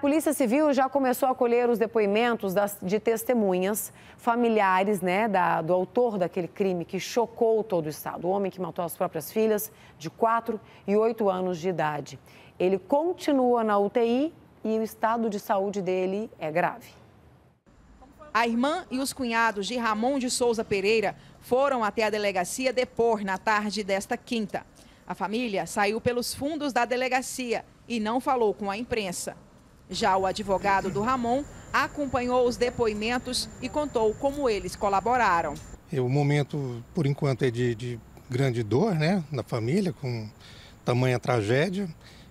A Polícia Civil já começou a colher os depoimentos das, de testemunhas, familiares né, da, do autor daquele crime que chocou todo o Estado. O homem que matou as próprias filhas, de 4 e 8 anos de idade. Ele continua na UTI e o estado de saúde dele é grave. A irmã e os cunhados de Ramon de Souza Pereira foram até a delegacia depor na tarde desta quinta. A família saiu pelos fundos da delegacia e não falou com a imprensa. Já o advogado do Ramon acompanhou os depoimentos e contou como eles colaboraram. É, o momento, por enquanto, é de, de grande dor né, na família, com tamanha tragédia.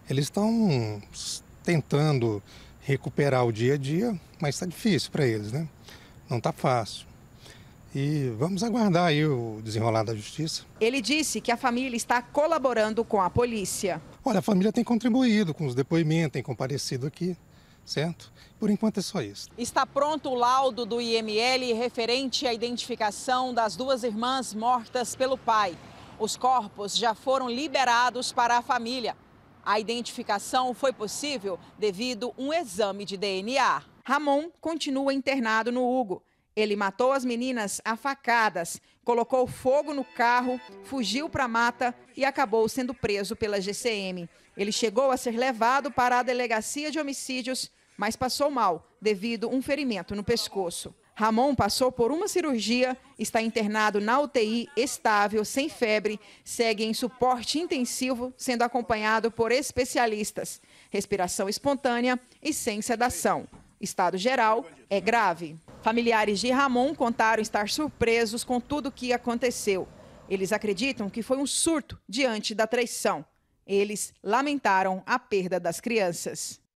Eles estão tentando recuperar o dia a dia, mas está difícil para eles, né? Não está fácil. E vamos aguardar aí o desenrolar da justiça. Ele disse que a família está colaborando com a polícia. Olha, a família tem contribuído com os depoimentos, tem comparecido aqui certo? Por enquanto é só isso. Está pronto o laudo do IML referente à identificação das duas irmãs mortas pelo pai. Os corpos já foram liberados para a família. A identificação foi possível devido a um exame de DNA. Ramon continua internado no Hugo. Ele matou as meninas a facadas, colocou fogo no carro, fugiu para a mata e acabou sendo preso pela GCM. Ele chegou a ser levado para a delegacia de homicídios mas passou mal devido a um ferimento no pescoço. Ramon passou por uma cirurgia, está internado na UTI, estável, sem febre, segue em suporte intensivo, sendo acompanhado por especialistas. Respiração espontânea e sem sedação. Estado geral é grave. Familiares de Ramon contaram estar surpresos com tudo o que aconteceu. Eles acreditam que foi um surto diante da traição. Eles lamentaram a perda das crianças.